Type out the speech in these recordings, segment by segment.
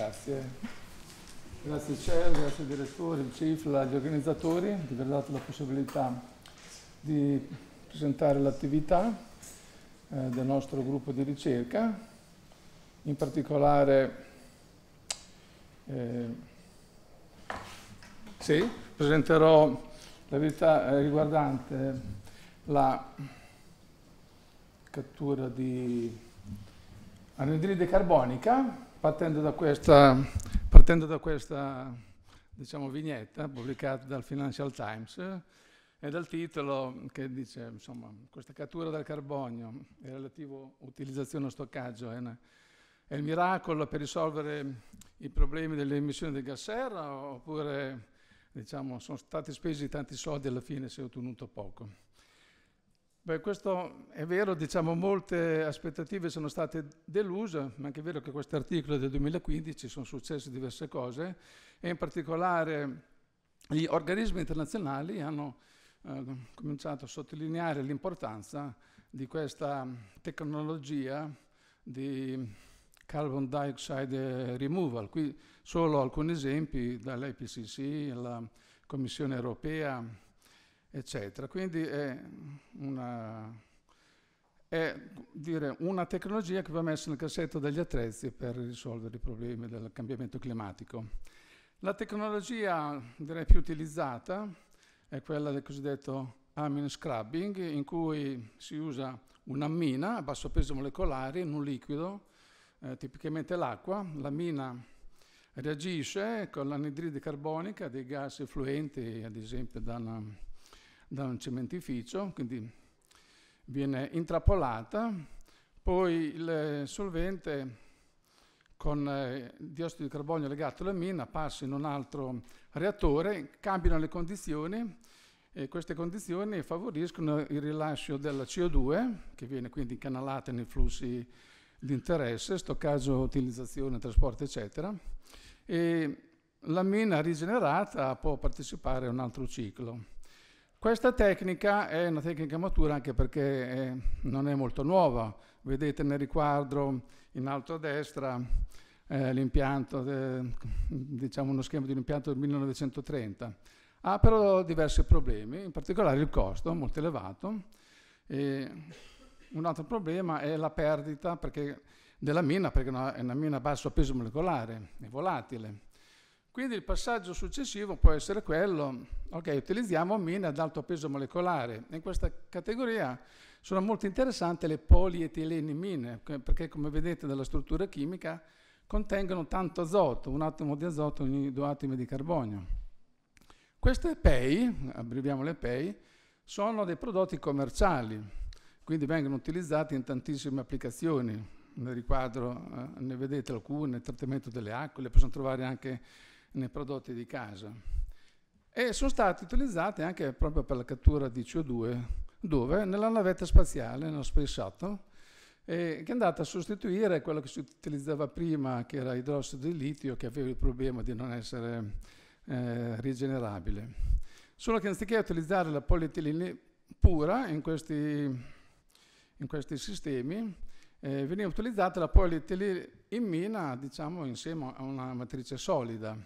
Grazie. Grazie CEL, grazie ai direttori, il CIFL, agli organizzatori di aver dato la possibilità di presentare l'attività eh, del nostro gruppo di ricerca, in particolare eh, sì, presenterò la verità eh, riguardante la cattura di anidride carbonica Partendo da questa, partendo da questa diciamo, vignetta pubblicata dal Financial Times eh, e dal titolo che dice insomma questa cattura del carbonio e relativo utilizzazione o stoccaggio è, una, è il miracolo per risolvere i problemi delle emissioni del gas serra oppure diciamo, sono stati spesi tanti soldi e alla fine si è ottenuto poco. Beh, questo è vero, diciamo, molte aspettative sono state deluse, ma anche è vero che questo articolo del 2015 sono successe diverse cose e in particolare gli organismi internazionali hanno eh, cominciato a sottolineare l'importanza di questa tecnologia di carbon dioxide removal. Qui solo alcuni esempi dall'IPCC, la Commissione europea, eccetera. Quindi è una, è, dire, una tecnologia che va messa nel cassetto degli attrezzi per risolvere i problemi del cambiamento climatico. La tecnologia direi più utilizzata è quella del cosiddetto amine scrubbing, in cui si usa un'ammina a basso peso molecolare in un liquido, eh, tipicamente l'acqua. La mina reagisce con l'anidride carbonica dei gas effluenti, ad esempio da una da un cementificio, quindi viene intrappolata, poi il solvente con il eh, diossido di carbonio legato alla mina passa in un altro reattore, cambiano le condizioni e queste condizioni favoriscono il rilascio della CO2 che viene quindi incanalata nei flussi di interesse, stoccaggio, utilizzazione, trasporto eccetera e la mina rigenerata può partecipare a un altro ciclo. Questa tecnica è una tecnica matura anche perché è, eh, non è molto nuova. Vedete nel riquadro in alto a destra eh, l'impianto, de, diciamo uno schema di un impianto del 1930. Ha però diversi problemi, in particolare il costo, molto elevato. E un altro problema è la perdita perché, della mina, perché è una mina a basso peso molecolare, è volatile quindi il passaggio successivo può essere quello, ok, utilizziamo mine ad alto peso molecolare. In questa categoria sono molto interessanti le polietilenimine, perché come vedete dalla struttura chimica contengono tanto azoto, un atomo di azoto ogni due atomi di carbonio. Queste PEI, abbreviamo le PEI, sono dei prodotti commerciali, quindi vengono utilizzati in tantissime applicazioni. Nel riquadro eh, ne vedete alcune, nel trattamento delle acque, le possono trovare anche nei prodotti di casa. E sono stati utilizzati anche proprio per la cattura di CO2, dove nella navetta spaziale, nello Space Shuttle, eh, che è andata a sostituire quello che si utilizzava prima, che era idrossido di litio, che aveva il problema di non essere eh, rigenerabile. Solo che anziché utilizzare la polietilene pura in questi, in questi sistemi, eh, veniva utilizzata la polietilene in mina, diciamo, insieme a una matrice solida.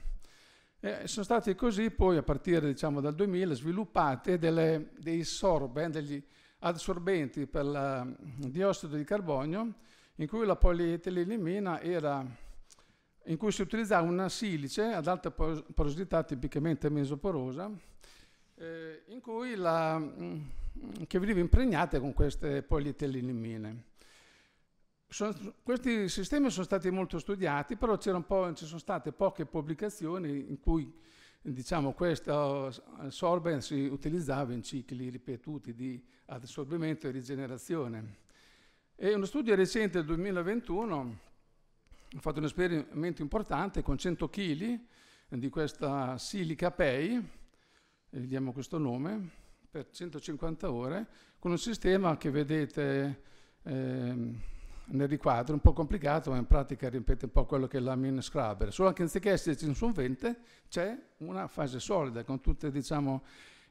Eh, sono stati così poi a partire diciamo, dal 2000 sviluppati delle, dei sorben, degli adsorbenti per il mm, diossido di carbonio in cui la polietilenimina era in cui si utilizzava una silice ad alta porosità tipicamente mesoporosa, eh, in cui la, mm, che veniva impregnata con queste polietilenimine sono, questi sistemi sono stati molto studiati, però ci sono state poche pubblicazioni in cui diciamo, questo solvent si utilizzava in cicli ripetuti di assorbimento e rigenerazione. E uno studio recente del 2021 ha fatto un esperimento importante con 100 kg di questa silica PEI, eh, gli diamo questo nome, per 150 ore, con un sistema che vedete... Eh, nel riquadro, un po' complicato, ma in pratica ripete un po' quello che è la min scrubber. Solo che anziché essere insolvente c'è una fase solida con tutti diciamo,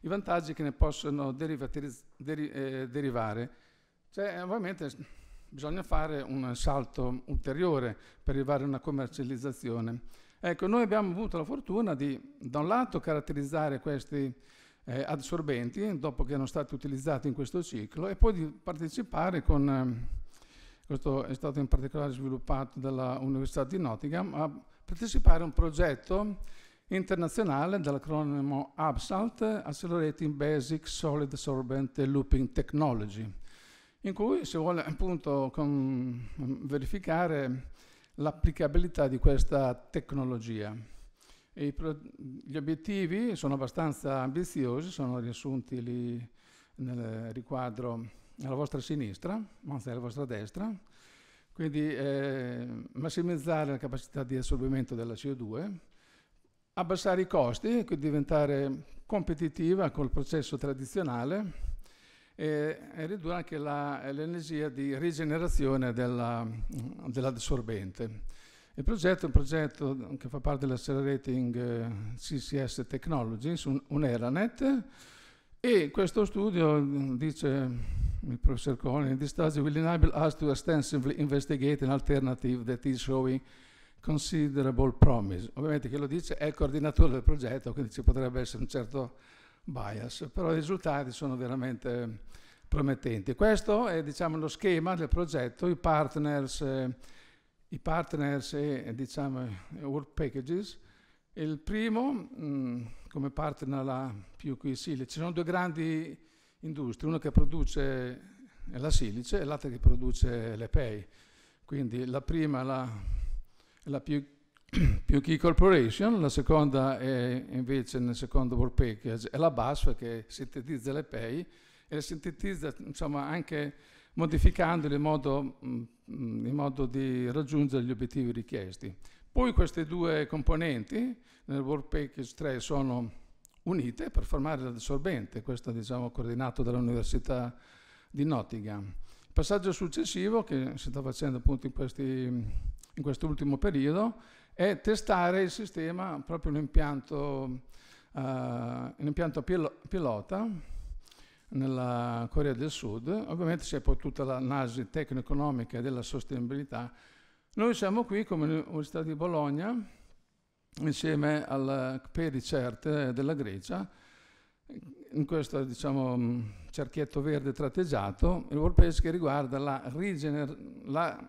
i vantaggi che ne possono deri eh, derivare. Cioè, ovviamente bisogna fare un salto ulteriore per arrivare a una commercializzazione. Ecco, noi abbiamo avuto la fortuna di, da un lato, caratterizzare questi eh, adsorbenti, dopo che erano stati utilizzati in questo ciclo, e poi di partecipare con... Eh, questo è stato in particolare sviluppato dall'Università di Nottingham, a partecipare a un progetto internazionale dall'acronimo ABSALT, Accelerating Basic Solid Sorbent Looping Technology, in cui si vuole appunto con, verificare l'applicabilità di questa tecnologia. Pro, gli obiettivi sono abbastanza ambiziosi, sono riassunti lì nel riquadro alla vostra sinistra, anzi alla vostra destra, quindi eh, massimizzare la capacità di assorbimento della CO2, abbassare i costi, quindi diventare competitiva col processo tradizionale e, e ridurre anche l'energia di rigenerazione dell'adsorbente. Dell il progetto è un progetto che fa parte dell'Accelerating eh, CCS Technologies, un, un ERANET, e questo studio mm, dice il professor Collin, this study will enable us to extensively investigate an alternative that is showing considerable promise. Ovviamente chi lo dice è il coordinatore del progetto, quindi ci potrebbe essere un certo bias, però i risultati sono veramente promettenti. Questo è diciamo, lo schema del progetto, i partners, eh, i partners e diciamo, work packages. Il primo... Mh, mm, come partner la più qui Silice. Ci sono due grandi industrie, una che produce la silice e l'altra che produce le pay. Quindi la prima è la, la più, più Key Corporation, la seconda è invece nel secondo work package, è la BASF che sintetizza le pay e le sintetizza insomma, anche modificandole in modo, mm, mm, in modo di raggiungere gli obiettivi richiesti. Poi queste due componenti nel Work Package 3 sono unite per formare il questo diciamo coordinato dall'Università di Nottingham. Il passaggio successivo che si sta facendo appunto in, questi, in quest'ultimo periodo è testare il sistema, proprio un uh, un impianto pilota nella Corea del Sud. Ovviamente c'è poi tutta l'analisi tecno-economica della sostenibilità noi siamo qui come l'Università di Bologna, insieme al Pericert della Grecia, in questo diciamo, cerchietto verde tratteggiato, il WordPress che riguarda la, la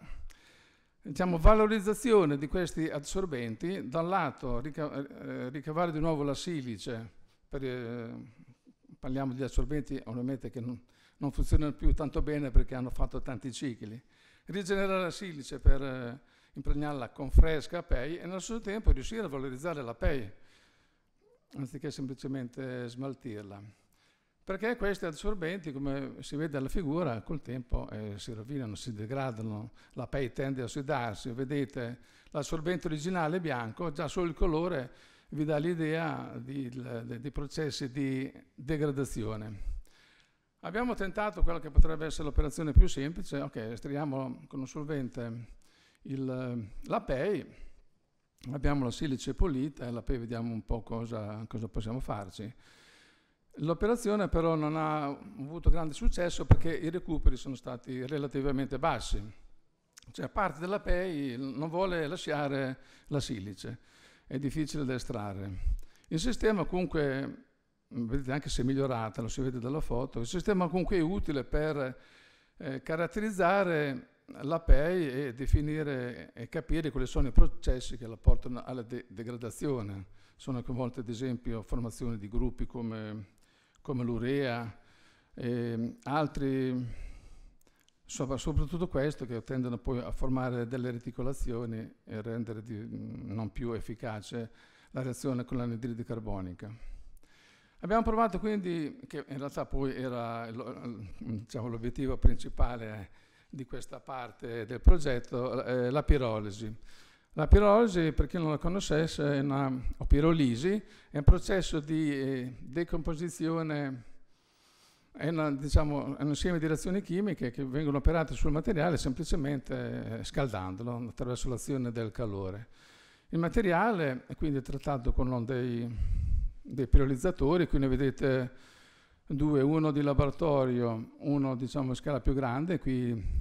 diciamo, valorizzazione di questi adsorbenti, da un lato rica ricavare di nuovo la silice, per, eh, parliamo di adsorbenti ovviamente che non, non funzionano più tanto bene perché hanno fatto tanti cicli, rigenerare la silice per eh, impregnarla con fresca pei e nello stesso tempo riuscire a valorizzare la pei anziché semplicemente smaltirla. Perché questi adsorbenti, come si vede alla figura, col tempo eh, si rovinano, si degradano, la pei tende a ossidarsi, vedete l'assorbente originale bianco, già solo il colore vi dà l'idea dei processi di degradazione. Abbiamo tentato quella che potrebbe essere l'operazione più semplice, ok, estriamo con un solvente il, la PEI, abbiamo la silice pulita e la PEI vediamo un po' cosa, cosa possiamo farci. L'operazione però non ha avuto grande successo perché i recuperi sono stati relativamente bassi, cioè parte della PEI non vuole lasciare la silice, è difficile da estrarre. Il sistema comunque Mm, vedete anche se è migliorata, lo si vede dalla foto, il sistema comunque è utile per eh, caratterizzare la PEI e definire e capire quali sono i processi che la portano alla de degradazione. Sono coinvolte ad esempio formazioni di gruppi come, come l'urea e ehm, altri soprattutto questo che tendono poi a formare delle reticolazioni e rendere di, non più efficace la reazione con l'anidride carbonica. Abbiamo provato quindi, che in realtà poi era diciamo, l'obiettivo principale eh, di questa parte del progetto, eh, la pirolisi. La pirolisi, per chi non la conoscesse, è una, o pirolisi, è un processo di eh, decomposizione, è, una, diciamo, è, un insieme di reazioni chimiche che vengono operate sul materiale semplicemente scaldandolo attraverso l'azione del calore. Il materiale è quindi trattato con dei dei periodizzatori, qui ne vedete due, uno di laboratorio, uno diciamo in scala più grande, qui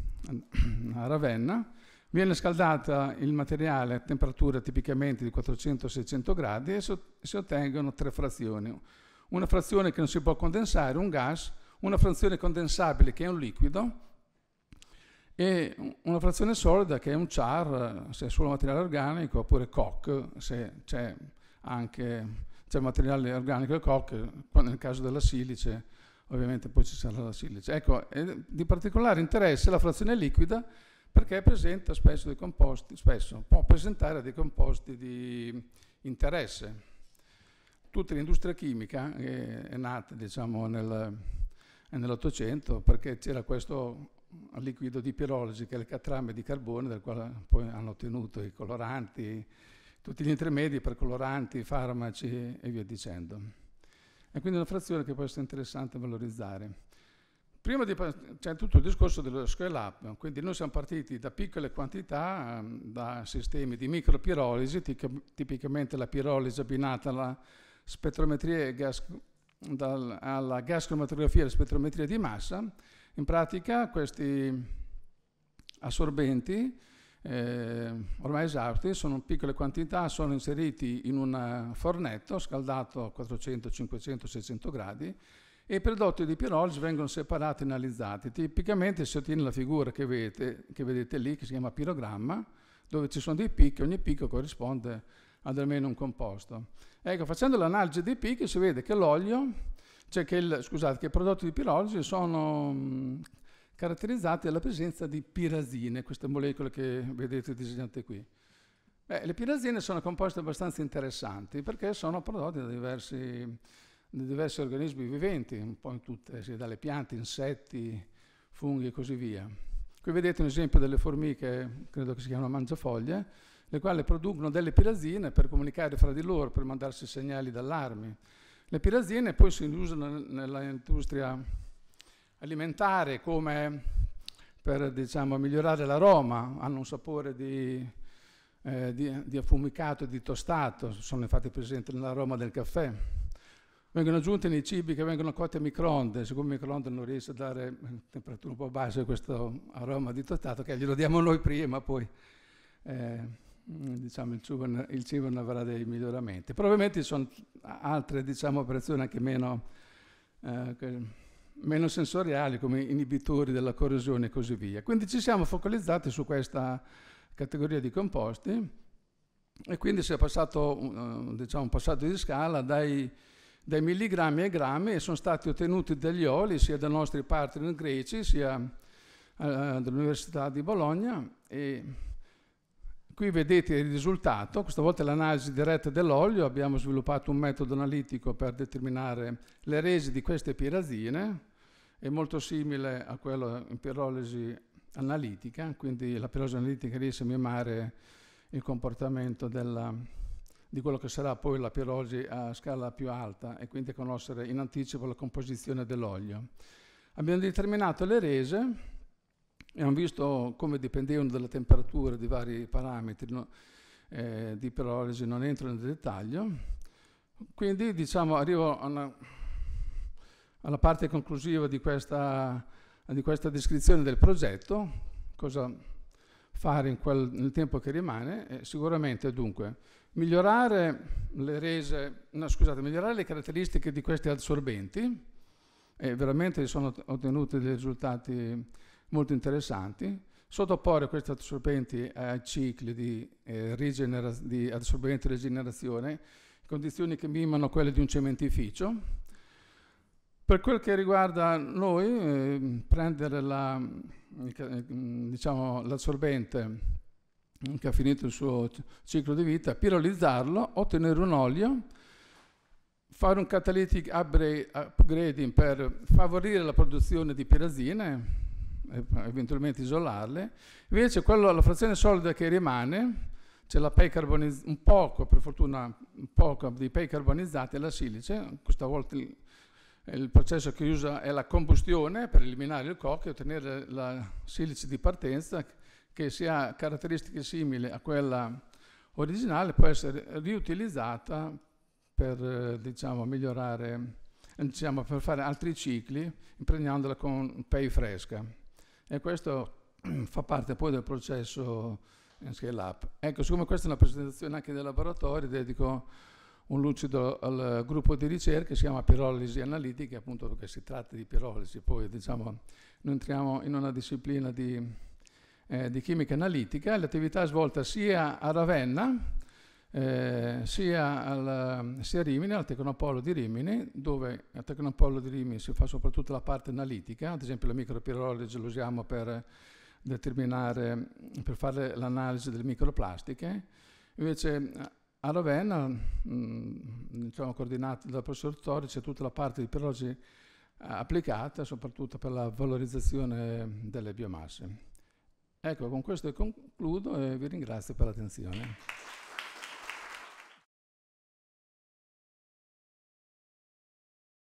a Ravenna, viene scaldata il materiale a temperatura tipicamente di 400-600 gradi e si ottengono tre frazioni. Una frazione che non si può condensare, un gas, una frazione condensabile che è un liquido e una frazione solida che è un char se è solo materiale organico oppure coc se c'è anche c'è materiale organico e cocche, nel caso della silice ovviamente poi ci sarà la silice. Ecco, di particolare interesse la frazione liquida perché presenta spesso dei composti, spesso può presentare dei composti di interesse. Tutta l'industria chimica eh, è nata diciamo, nel, nell'Ottocento perché c'era questo liquido di pirologi che è le catrame di carbone dal quale poi hanno ottenuto i coloranti, tutti gli intermedi per coloranti, farmaci e via dicendo. E quindi è una frazione che può essere interessante valorizzare. Prima c'è cioè, tutto il discorso dello scale up, quindi noi siamo partiti da piccole quantità, ehm, da sistemi di micropirolisi, tipicamente la pirolisi abbinata alla spettrometria gas, dal, alla gascromatografia e alla spettrometria di massa. In pratica questi assorbenti eh, ormai esausti, sono piccole quantità, sono inseriti in un eh, fornetto scaldato a 400, 500, 600 gradi e i prodotti di pirolisi vengono separati e analizzati. Tipicamente si ottiene la figura che vedete, che vedete lì, che si chiama pirogramma, dove ci sono dei picchi, ogni picco corrisponde ad almeno un composto. Ecco, facendo l'analisi dei picchi si vede che l'olio, cioè che il, scusate, che i prodotti di pirolisi sono mm, caratterizzati dalla presenza di pirazine, queste molecole che vedete disegnate qui. Beh, le pirazine sono composte abbastanza interessanti perché sono prodotte da diversi, da diversi organismi viventi, un po' in tutte, sia dalle piante, insetti, funghi e così via. Qui vedete un esempio delle formiche, credo che si chiamano mangiafoglie, le quali producono delle pirazine per comunicare fra di loro, per mandarsi segnali d'allarme. Le pirazine poi si usano nell'industria alimentare come per diciamo, migliorare l'aroma, hanno un sapore di, eh, di, di affumicato e di tostato, sono infatti presenti nell'aroma del caffè. Vengono aggiunti nei cibi che vengono cotti a microonde, siccome il microonde non riesce a dare temperatura un po' bassa questo aroma di tostato, che glielo diamo noi prima, poi eh, diciamo, il, cibo, il cibo non avrà dei miglioramenti. Probabilmente ci sono altre diciamo, operazioni anche meno... Eh, che, meno sensoriali come inibitori della corrosione e così via. Quindi ci siamo focalizzati su questa categoria di composti e quindi si è passato eh, diciamo, un passaggio di scala dai, dai, milligrammi ai grammi e sono stati ottenuti degli oli sia dai nostri partner greci sia uh, eh, dall'Università di Bologna e qui vedete il risultato, questa volta l'analisi diretta dell'olio, abbiamo sviluppato un metodo analitico per determinare le resi di queste pirazine è molto simile a quello in pirolisi analitica, quindi la pirolisi analitica riesce a mimare il comportamento della, di quello che sarà poi la pirolisi a scala più alta e quindi a conoscere in anticipo la composizione dell'olio. Abbiamo determinato le rese e abbiamo visto come dipendevano dalla temperatura di vari parametri no, eh, di pirolisi, non entro nel dettaglio. Quindi diciamo, arrivo a una alla parte conclusiva di questa, di questa descrizione del progetto, cosa fare in quel, nel tempo che rimane, eh, sicuramente dunque migliorare le, rese, no, scusate, migliorare le caratteristiche di questi adsorbenti, e veramente sono ottenuti dei risultati molto interessanti, sottoporre questi adsorbenti ai cicli di, eh, rigenera- di adsorbente rigenerazione, condizioni che mimano quelle di un cementificio, per quel che riguarda noi, eh, prendere la, diciamo, l'assorbente mm, che ha finito il suo ciclo di vita, pirolizzarlo, ottenere un olio, fare un catalytic upgrading per favorire la produzione di pirazine, eventualmente isolarle. Invece quello, la frazione solida che rimane, c'è la pay carbonizzata, un poco, per fortuna, un poco di pay carbonizzati la silice, questa volta il processo che usa è la combustione per eliminare il cocchio e ottenere la silice di partenza che se ha caratteristiche simili a quella originale, può essere riutilizzata per eh, diciamo, migliorare, diciamo, per fare altri cicli impregnandola con pei fresca. E questo fa parte poi del processo in scale up. Ecco, siccome questa è una presentazione anche del laboratorio, dedico un lucido al eh, gruppo di ricerca che si chiama pirolisi analitica, appunto perché si tratta di pirolisi, poi diciamo noi entriamo in una disciplina di, eh, di chimica analitica, l'attività è svolta sia a Ravenna, eh, sia, al, eh, sia, a Rimini, al Tecnopolo di Rimini, dove al Tecnopolo di Rimini si fa soprattutto la parte analitica, ad esempio la micropirolisi lo usiamo per determinare, per fare l'analisi delle microplastiche, invece a Ravenna, mh, mm, diciamo, coordinata dal professor Tori, c'è tutta la parte di perologi eh, applicata, soprattutto per la valorizzazione delle biomasse. Ecco, con questo concludo e vi ringrazio per l'attenzione.